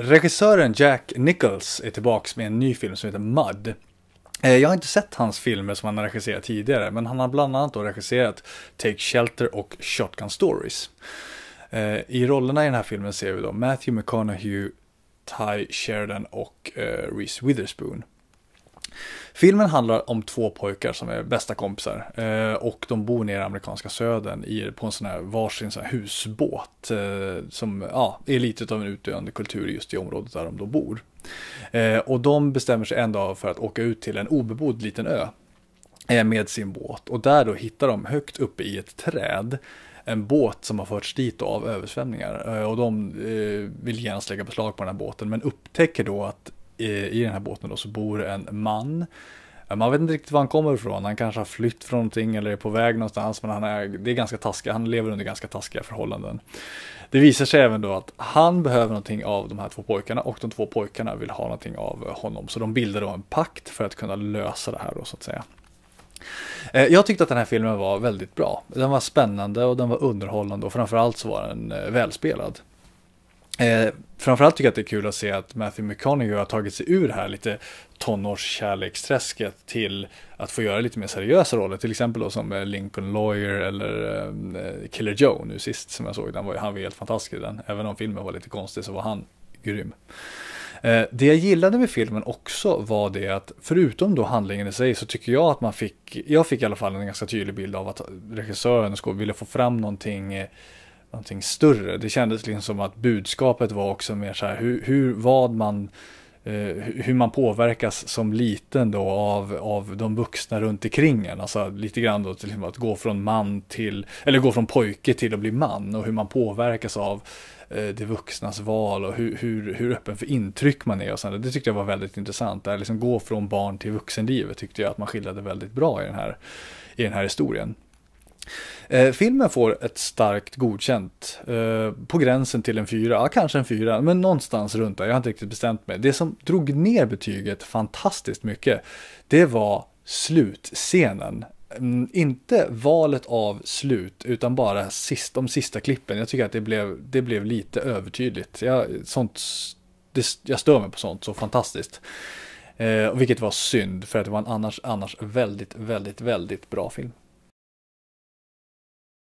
Regissören Jack Nichols är tillbaks med en ny film som heter Mud. Eh, jag har inte sett hans filmer som han har regisserat tidigare, men han har bland annat då regisserat Take Shelter och Shotgun Stories. Eh, I rollerna i den här filmen ser vi då Matthew McConaughey, Ty Sheridan och eh, Reese Witherspoon. Filmen handlar om två pojkar som är bästa kompisar eh, och de bor nere i amerikanska södern i, på en sån här varsin sån här husbåt eh, som ja, är lite av en utdöende kultur just i området där de då bor. Eh, och de bestämmer sig en dag för att åka ut till en obebodd liten ö med sin båt och där då hittar de högt uppe i ett träd en båt som har förts dit av översvämningar och de vill genast lägga beslag på den här båten men upptäcker då att i den här båten då så bor en man. Man vet inte riktigt var han kommer ifrån. Han kanske har flytt från någonting eller är på väg någonstans. Men han är, det är ganska taskiga. Han lever under ganska taskiga förhållanden. Det visar sig även då att han behöver någonting av de här två pojkarna och de två pojkarna vill ha någonting av honom. Så de bildar då en pakt för att kunna lösa det här då så att säga. Eh, jag tyckte att den här filmen var väldigt bra. Den var spännande och den var underhållande och framförallt så var den eh, välspelad. Eh, framförallt tycker jag att det är kul att se att Matthew McConaughey har tagit sig ur det här lite tonårskärleksträsket till att få göra lite mer seriösa roller, till exempel då som eh, Lincoln Lawyer eller eh, eh, Killer Joe nu sist som jag såg den, var, han var helt fantastisk i den, även om filmen var lite konstig så var han grym. Eh, det jag gillade med filmen också var det att förutom då handlingen i sig så tycker jag att man fick, jag fick i alla fall en ganska tydlig bild av att regissören ville få fram någonting eh, någonting större. Det kändes liksom som att budskapet var också mer så här hur, hur vad man eh, hur man påverkas som liten då av, av de vuxna runt omkring en. Alltså lite grann då till att gå från man till, eller gå från pojke till att bli man och hur man påverkas av eh, det vuxnas val och hur, hur, hur öppen för intryck man är och sånt. Det tyckte jag var väldigt intressant. Det här liksom gå från barn till vuxenlivet tyckte jag att man skildrade väldigt bra i den här, i den här historien. Eh, filmen får ett starkt godkänt, eh, på gränsen till en fyra, ja, kanske en fyra, men någonstans runt där, jag har inte riktigt bestämt mig. Det som drog ner betyget fantastiskt mycket, det var slutscenen. Mm, inte valet av slut, utan bara sist, de sista klippen. Jag tycker att det blev, det blev lite övertydligt. Jag, sånt, det, jag stör mig på sånt så fantastiskt. Eh, vilket var synd, för att det var en annars, annars väldigt, väldigt, väldigt bra film.